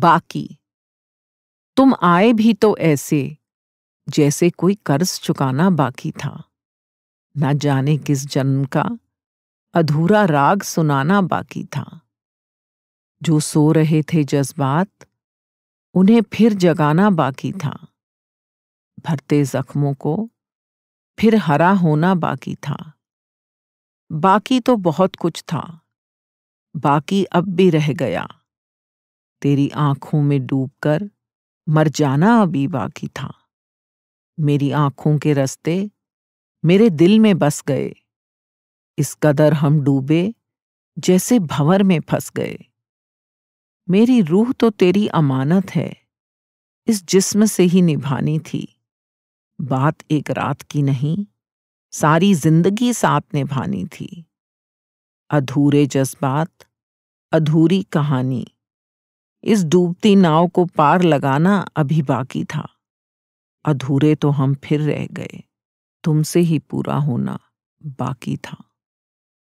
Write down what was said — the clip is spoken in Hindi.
बाकी तुम आए भी तो ऐसे जैसे कोई कर्ज चुकाना बाकी था न जाने किस जन्म का अधूरा राग सुनाना बाकी था जो सो रहे थे जज्बात उन्हें फिर जगाना बाकी था भरते जख्मों को फिर हरा होना बाकी था बाकी तो बहुत कुछ था बाकी अब भी रह गया तेरी आंखों में डूबकर मर जाना अभी बाकी था मेरी आंखों के रस्ते मेरे दिल में बस गए इस कदर हम डूबे जैसे भंवर में फंस गए मेरी रूह तो तेरी अमानत है इस जिस्म से ही निभानी थी बात एक रात की नहीं सारी जिंदगी साथ निभानी थी अधूरे जज्बात अधूरी कहानी इस डूबती नाव को पार लगाना अभी बाकी था अधूरे तो हम फिर रह गए तुमसे ही पूरा होना बाकी था